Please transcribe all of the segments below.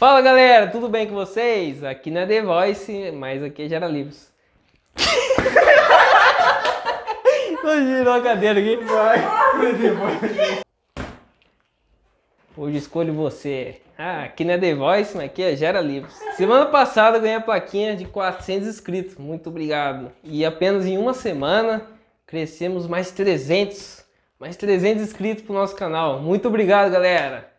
Fala galera, tudo bem com vocês? Aqui na é The Voice, mas aqui é Gera Livros. Tô girando a cadeira aqui. Vai. Hoje escolho você. Ah, aqui não é The Voice, mas aqui é Gera Livros. Semana passada eu ganhei a plaquinha de 400 inscritos. Muito obrigado. E apenas em uma semana crescemos mais 300. Mais 300 inscritos pro nosso canal. Muito obrigado, galera.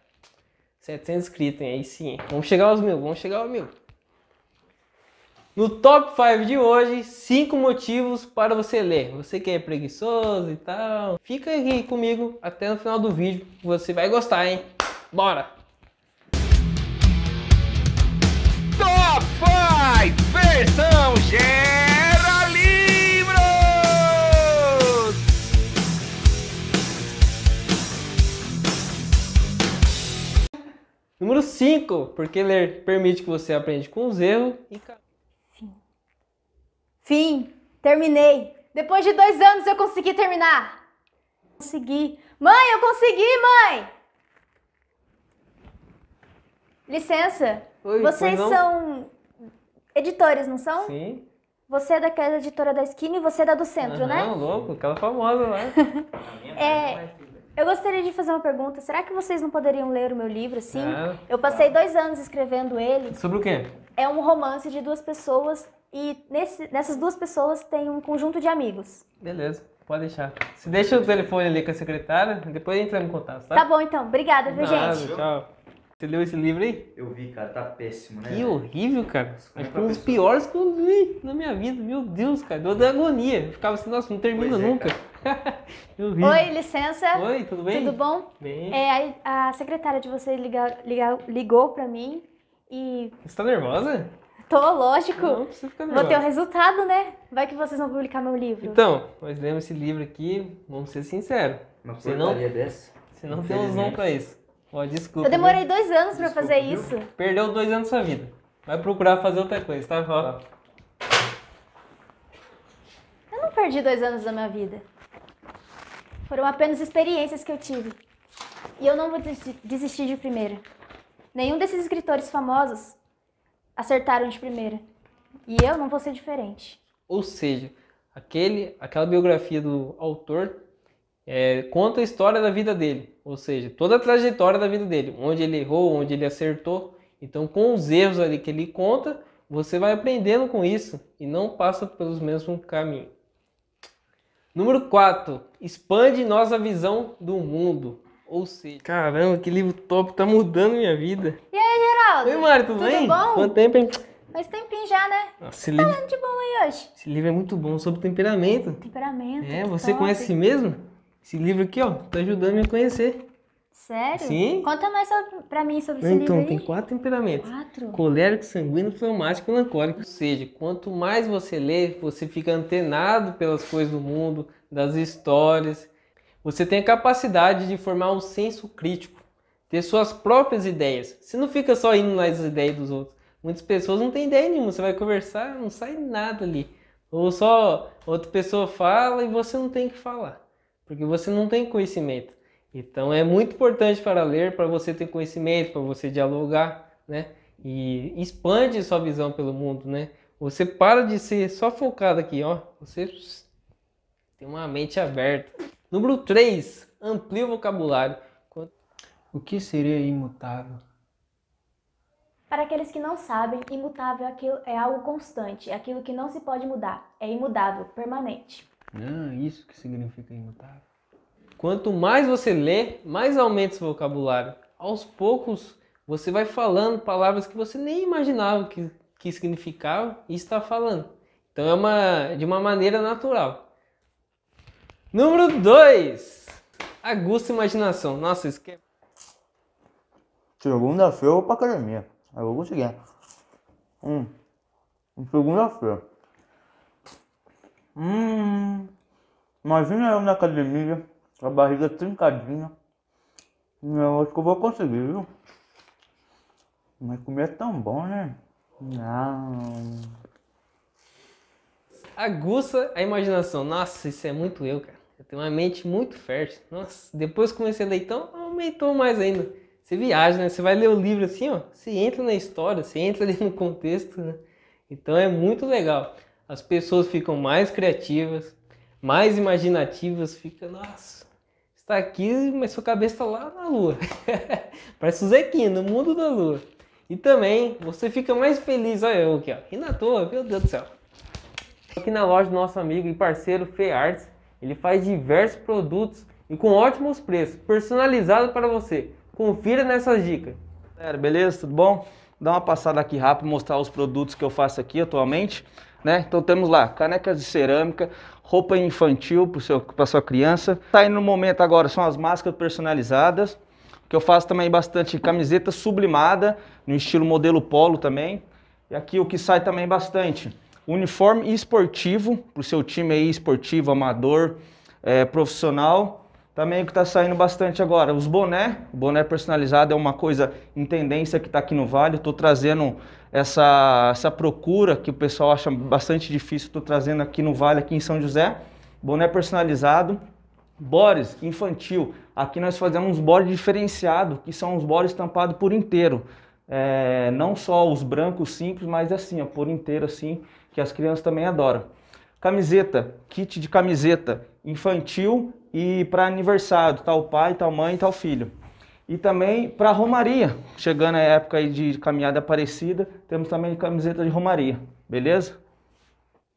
700 inscritos, hein? aí sim. Vamos chegar aos mil, vamos chegar aos mil. No top 5 de hoje, 5 motivos para você ler. Você que é preguiçoso e tal, fica aqui comigo até no final do vídeo, você vai gostar, hein? Bora! Top 5 versão G! Número 5, porque ler permite que você aprenda com os erros e Fim. Fim. Terminei. Depois de dois anos eu consegui terminar. Consegui. Mãe, eu consegui, mãe! Licença. Oi, Vocês são editores, não são? Sim. Você é daquela editora da esquina e você é da do centro, uhum, né? Não, louco, aquela famosa lá. é. Eu gostaria de fazer uma pergunta. Será que vocês não poderiam ler o meu livro, assim? É. Eu tá. passei dois anos escrevendo ele. Sobre o quê? É um romance de duas pessoas e nesse, nessas duas pessoas tem um conjunto de amigos. Beleza, pode deixar. Se deixa o telefone ali com a secretária, depois entra em contato, tá? Tá bom, então. Obrigada, viu, Nada, gente? Tchau. Você leu esse livro aí? Eu vi, cara, tá péssimo, né? Que horrível, cara. Como é um dos piores que eu li na minha vida. Meu Deus, cara, deu da agonia. Eu ficava assim, nossa, não termina é, nunca. Oi, licença. Oi, tudo bem? Tudo bom? Bem. É, a, secretária de vocês ligar, ligou ligou pra mim e. Você tá nervosa? Tô, lógico. Não, precisa ficar nervosa. Vou ter o um resultado, né? Vai que vocês vão publicar meu livro. Então, nós lemos esse livro aqui, vamos ser sinceros. Uma você não, dessa? Você não tem um usão pra isso desculpa. Eu demorei dois anos para fazer viu? isso. Perdeu dois anos da sua vida. Vai procurar fazer outra coisa, tá? Ó. Eu não perdi dois anos da minha vida. Foram apenas experiências que eu tive. E eu não vou desistir de primeira. Nenhum desses escritores famosos acertaram de primeira. E eu não vou ser diferente. Ou seja, aquele, aquela biografia do autor é, conta a história da vida dele ou seja, toda a trajetória da vida dele, onde ele errou, onde ele acertou. Então, com os erros ali que ele conta, você vai aprendendo com isso e não passa pelos mesmos caminhos. Número 4. Expande nossa visão do mundo. Ou seja. Caramba, que livro top, tá mudando minha vida. E aí, Geraldo? Oi, Mário, tudo, tudo bem? bom? Quanto tempo, hein? Faz tempinho já, né? Nossa, esse livro... Tá de bom aí hoje. Esse livro é muito bom, sobre temperamento. Temperamento. É, você top. conhece si mesmo? Esse livro aqui, ó, tá ajudando a me conhecer. Sério? Sim. Conta mais sobre, pra mim sobre esse então, livro Então, tem quatro temperamentos. Quatro? Colérico, sanguíneo, fleumático e melancólico. Ou seja, quanto mais você lê, você fica antenado pelas coisas do mundo, das histórias. Você tem a capacidade de formar um senso crítico, ter suas próprias ideias. Você não fica só indo nas ideias dos outros. Muitas pessoas não têm ideia nenhuma. Você vai conversar, não sai nada ali. Ou só outra pessoa fala e você não tem que falar porque você não tem conhecimento. Então é muito importante para ler, para você ter conhecimento, para você dialogar, né? E expande sua visão pelo mundo, né? Você para de ser só focado aqui, ó. Você tem uma mente aberta. Número 3, amplie o vocabulário. O que seria imutável? Para aqueles que não sabem, imutável é, é algo constante, é aquilo que não se pode mudar, é imudável, permanente. Ah, isso que significa imutável. Quanto mais você lê, mais aumenta seu vocabulário. Aos poucos, você vai falando palavras que você nem imaginava que, que significavam e está falando. Então é uma, de uma maneira natural. Número 2. Agusta imaginação. Nossa, isso que é... Segunda-feira eu vou pra academia. Aí eu vou conseguir. Hum. Segunda-feira. Hum, imagina eu na academia, a barriga trincadinha. Eu acho que eu vou conseguir, viu? Mas comer é tão bom, né? Não. Aguça a imaginação. Nossa, isso é muito eu, cara. Eu tenho uma mente muito fértil. Nossa, depois que comecei a leitão, aumentou mais ainda. Você viaja, né? Você vai ler o livro assim, ó. Você entra na história, você entra ali no contexto, né? Então é muito legal as pessoas ficam mais criativas, mais imaginativas, fica, nossa, está aqui, mas sua cabeça está lá na lua. Parece o Zequinha, no mundo da lua. E também você fica mais feliz, olha eu aqui, ó, rindo na toa, meu Deus do céu. Aqui na loja do nosso amigo e parceiro Fê Arts, ele faz diversos produtos e com ótimos preços, personalizado para você. Confira nessas dicas. Galera, beleza? Tudo bom? Dá uma passada aqui rápido mostrar os produtos que eu faço aqui atualmente. Né? Então temos lá canecas de cerâmica, roupa infantil para sua criança. está indo no momento agora são as máscaras personalizadas, que eu faço também bastante camiseta sublimada, no estilo modelo polo também. E aqui o que sai também bastante, uniforme esportivo, para o seu time aí esportivo, amador, é, profissional também que está saindo bastante agora. Os boné, o boné personalizado é uma coisa em tendência que está aqui no Vale. Estou trazendo essa, essa procura que o pessoal acha bastante difícil. Estou trazendo aqui no Vale, aqui em São José. Boné personalizado. Bores infantil. Aqui nós fazemos bores diferenciado, que são os bores estampados por inteiro. É, não só os brancos simples, mas assim, ó, por inteiro assim, que as crianças também adoram. Camiseta, kit de camiseta infantil e para aniversário, tal pai, tal mãe, tal filho. E também para Romaria, chegando a época aí de caminhada aparecida, temos também camiseta de Romaria, beleza?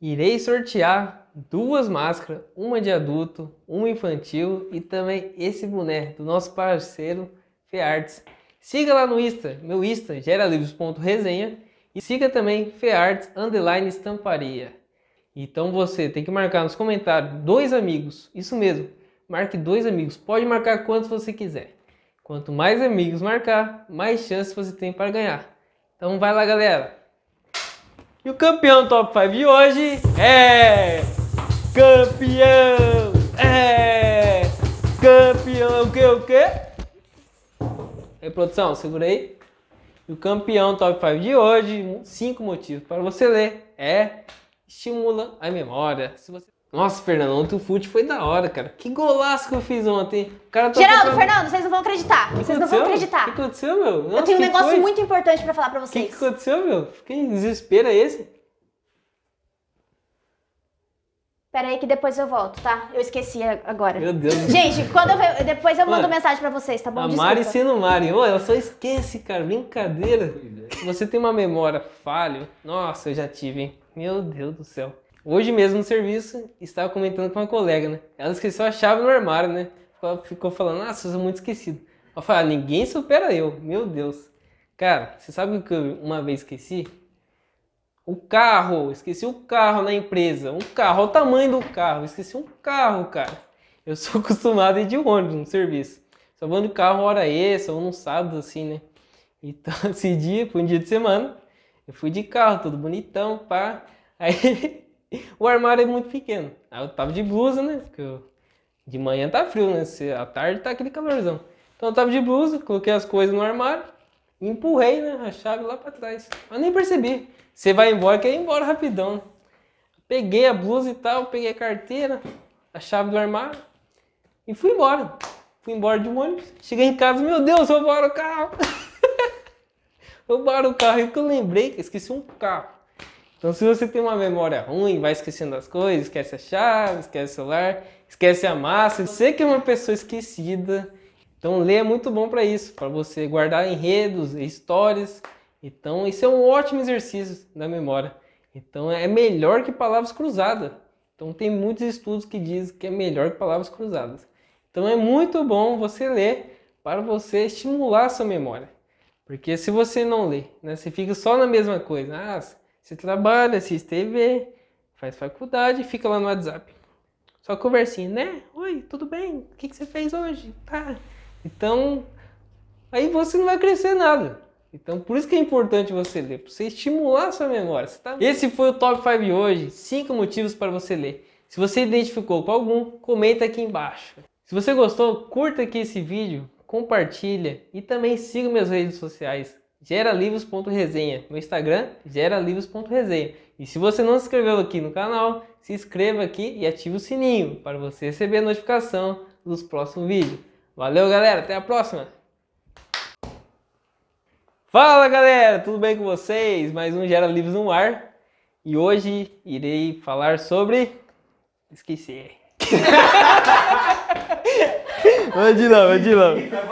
Irei sortear duas máscaras, uma de adulto, uma infantil e também esse boné do nosso parceiro FeArts. Siga lá no Insta, meu Insta, geralivros.resenha e siga também FeArts Underline Estamparia. Então você tem que marcar nos comentários dois amigos, isso mesmo, marque dois amigos. Pode marcar quantos você quiser. Quanto mais amigos marcar, mais chances você tem para ganhar. Então vai lá, galera. E o campeão top 5 de hoje é campeão. É campeão. É o que? É o que? Aí, produção, segura aí. E o campeão top 5 de hoje, cinco motivos para você ler é estimula a memória. Se você nossa, Fernando, ontem o fute foi da hora, cara. Que golaço que eu fiz ontem. O cara tá Geraldo, tocando... Fernando, vocês não vão acreditar. vocês aconteceu? não vão acreditar. O que aconteceu, meu? Nossa, eu tenho um negócio foi? muito importante para falar para vocês. O que, que aconteceu, meu? Que desespero é esse? Pera aí que depois eu volto, tá? Eu esqueci agora. Meu Deus. Gente, quando eu, depois eu mano, mando mensagem pra vocês, tá bom? A Desculpa. Mari sendo Mari. Ô, ela só esquece, cara. Brincadeira. Você tem uma memória falha. Nossa, eu já tive, hein? Meu Deus do céu. Hoje mesmo no serviço, estava comentando com uma colega, né? Ela esqueceu a chave no armário, né? Ficou, ficou falando, ah, eu muito esquecido. Ela falou, ah, ninguém supera eu, meu Deus. Cara, você sabe o que eu uma vez esqueci? O carro, esqueci o carro na empresa. Um carro, olha o tamanho do carro, esqueci um carro, cara. Eu sou acostumado a ir de ônibus no serviço. Só vou de carro hora extra ou num sábado assim, né? Então, esse dia, foi um dia de semana, eu fui de carro, tudo bonitão, pá. Aí o armário é muito pequeno. Aí eu tava de blusa, né? Porque eu... de manhã tá frio, né? Se, à tarde tá aquele calorzão. Então eu tava de blusa, coloquei as coisas no armário empurrei, né? A chave lá pra trás. Eu nem percebi. Você vai embora, quer ir embora rapidão, né? Peguei a blusa e tal, peguei a carteira, a chave do armário e fui embora. Fui embora de um ônibus. Cheguei em casa, meu Deus, roubaram o carro! roubaram o carro. E que eu lembrei esqueci um carro. Então, se você tem uma memória ruim, vai esquecendo as coisas, esquece a chave, esquece o celular, esquece a massa. Você que é uma pessoa esquecida, então ler é muito bom para isso, para você guardar enredos, histórias. Então, isso é um ótimo exercício da memória. Então, é melhor que palavras cruzadas. Então, tem muitos estudos que dizem que é melhor que palavras cruzadas. Então, é muito bom você ler para você estimular a sua memória. Porque se você não lê, né, você fica só na mesma coisa. Ah, você trabalha, assiste TV, faz faculdade e fica lá no WhatsApp. Só conversinha, né? Oi, tudo bem? O que, que você fez hoje? Tá. Então, aí você não vai crescer nada. Então, por isso que é importante você ler, para você estimular a sua memória. Tá... Esse foi o Top 5 de hoje, 5 motivos para você ler. Se você identificou com algum, comenta aqui embaixo. Se você gostou, curta aqui esse vídeo, compartilha e também siga minhas redes sociais geralivros.resenha. Meu Instagram, geralivros.resenha. E se você não se inscreveu aqui no canal, se inscreva aqui e ative o sininho para você receber notificação dos próximos vídeos. Valeu, galera. Até a próxima. Fala, galera. Tudo bem com vocês? Mais um Gera Livros no ar. E hoje irei falar sobre... Esqueci. Vai de novo, vai de novo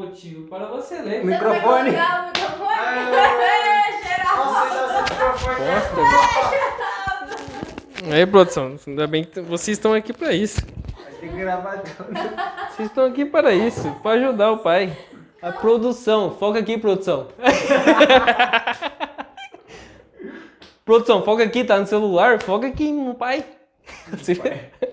motivo para você ler. Você microfone. Vai o microfone? Aí, produção, ainda bem que vocês estão aqui para isso. Né? Vocês estão aqui para isso, para ajudar o pai. A produção, foca aqui, produção. produção, foca aqui, tá no celular, foca aqui meu pai. No pai.